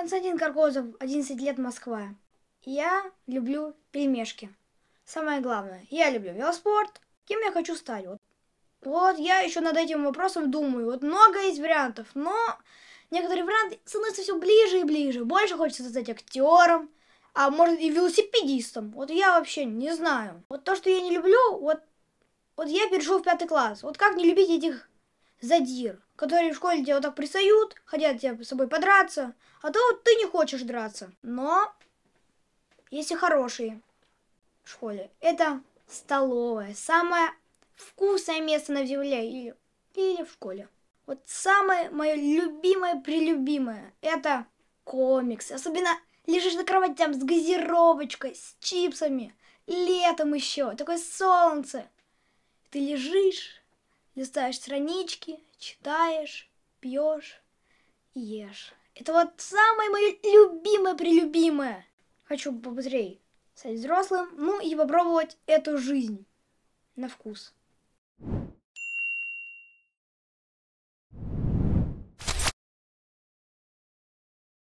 Константин Каргозов, 11 лет, Москва. Я люблю пельмешки. Самое главное, я люблю велоспорт. Кем я хочу стать? Вот. вот я еще над этим вопросом думаю. Вот много есть вариантов, но некоторые варианты становятся все ближе и ближе. Больше хочется стать актером, а может и велосипедистом. Вот я вообще не знаю. Вот то, что я не люблю, вот, вот я перешел в пятый класс. Вот как не любить этих задир, которые в школе тебя вот так пристают, хотят тебя с собой подраться, а то вот ты не хочешь драться. Но если хорошие в школе. Это столовая, самое вкусное место на земле или, или в школе. Вот самое мое любимое, прелюбимое – это комиксы. Особенно лежишь на кровати там с газировочкой, с чипсами, летом еще, такое солнце. Ты лежишь, листаешь странички, читаешь, пьешь ешь. Это вот самое мое любимое-прелюбимое. Хочу побыстрее стать взрослым, ну и попробовать эту жизнь на вкус.